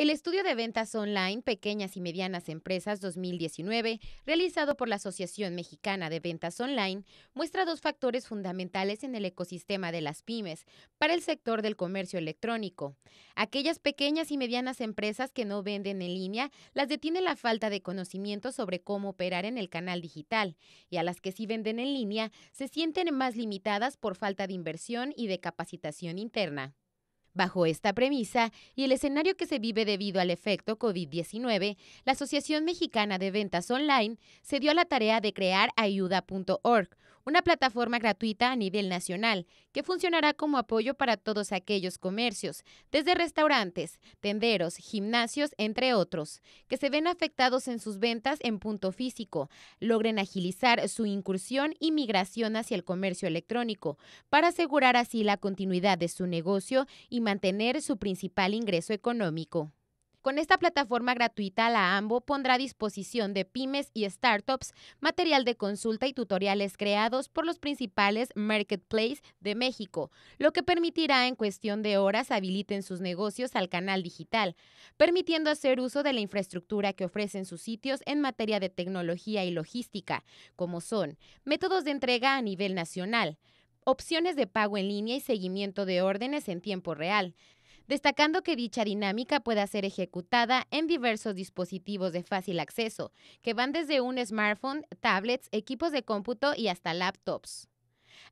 El estudio de ventas online Pequeñas y Medianas Empresas 2019, realizado por la Asociación Mexicana de Ventas Online, muestra dos factores fundamentales en el ecosistema de las pymes para el sector del comercio electrónico. Aquellas pequeñas y medianas empresas que no venden en línea las detiene la falta de conocimiento sobre cómo operar en el canal digital, y a las que sí venden en línea se sienten más limitadas por falta de inversión y de capacitación interna. Bajo esta premisa y el escenario que se vive debido al efecto COVID-19, la Asociación Mexicana de Ventas Online se dio a la tarea de crear ayuda.org, una plataforma gratuita a nivel nacional que funcionará como apoyo para todos aquellos comercios, desde restaurantes, tenderos, gimnasios, entre otros, que se ven afectados en sus ventas en punto físico, logren agilizar su incursión y migración hacia el comercio electrónico, para asegurar así la continuidad de su negocio y mantener su principal ingreso económico. Con esta plataforma gratuita, la AMBO pondrá a disposición de pymes y startups material de consulta y tutoriales creados por los principales marketplaces de México, lo que permitirá en cuestión de horas habiliten sus negocios al canal digital, permitiendo hacer uso de la infraestructura que ofrecen sus sitios en materia de tecnología y logística, como son métodos de entrega a nivel nacional, opciones de pago en línea y seguimiento de órdenes en tiempo real, destacando que dicha dinámica pueda ser ejecutada en diversos dispositivos de fácil acceso, que van desde un smartphone, tablets, equipos de cómputo y hasta laptops.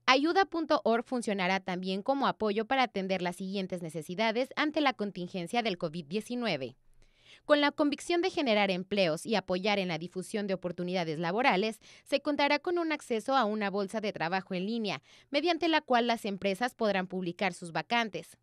Ayuda.org funcionará también como apoyo para atender las siguientes necesidades ante la contingencia del COVID-19. Con la convicción de generar empleos y apoyar en la difusión de oportunidades laborales, se contará con un acceso a una bolsa de trabajo en línea, mediante la cual las empresas podrán publicar sus vacantes.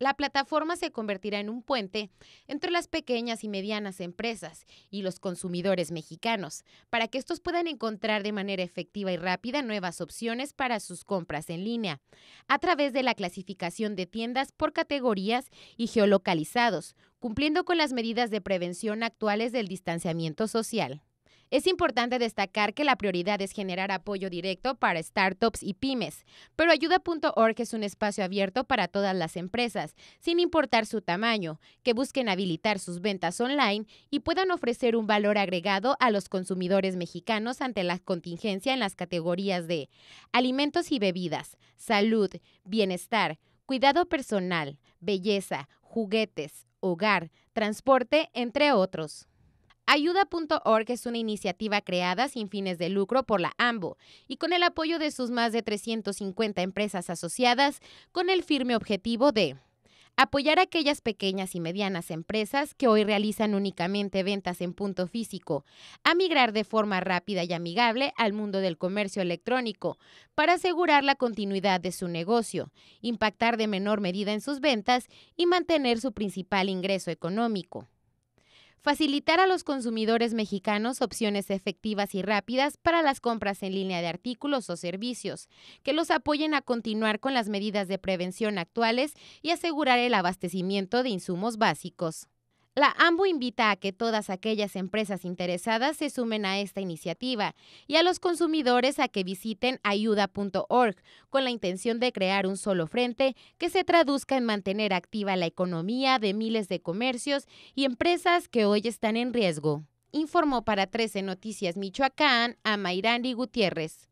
La plataforma se convertirá en un puente entre las pequeñas y medianas empresas y los consumidores mexicanos, para que estos puedan encontrar de manera efectiva y rápida nuevas opciones para sus compras en línea, a través de la clasificación de tiendas por categorías y geolocalizados, cumpliendo con las medidas de prevención actuales del distanciamiento social. Es importante destacar que la prioridad es generar apoyo directo para startups y pymes, pero ayuda.org es un espacio abierto para todas las empresas, sin importar su tamaño, que busquen habilitar sus ventas online y puedan ofrecer un valor agregado a los consumidores mexicanos ante la contingencia en las categorías de alimentos y bebidas, salud, bienestar, cuidado personal, belleza, juguetes, hogar, transporte, entre otros. Ayuda.org es una iniciativa creada sin fines de lucro por la AMBO y con el apoyo de sus más de 350 empresas asociadas con el firme objetivo de apoyar a aquellas pequeñas y medianas empresas que hoy realizan únicamente ventas en punto físico, a migrar de forma rápida y amigable al mundo del comercio electrónico para asegurar la continuidad de su negocio, impactar de menor medida en sus ventas y mantener su principal ingreso económico facilitar a los consumidores mexicanos opciones efectivas y rápidas para las compras en línea de artículos o servicios, que los apoyen a continuar con las medidas de prevención actuales y asegurar el abastecimiento de insumos básicos. La AMBO invita a que todas aquellas empresas interesadas se sumen a esta iniciativa y a los consumidores a que visiten ayuda.org con la intención de crear un solo frente que se traduzca en mantener activa la economía de miles de comercios y empresas que hoy están en riesgo. Informó para 13 Noticias Michoacán a Mairandi Gutiérrez.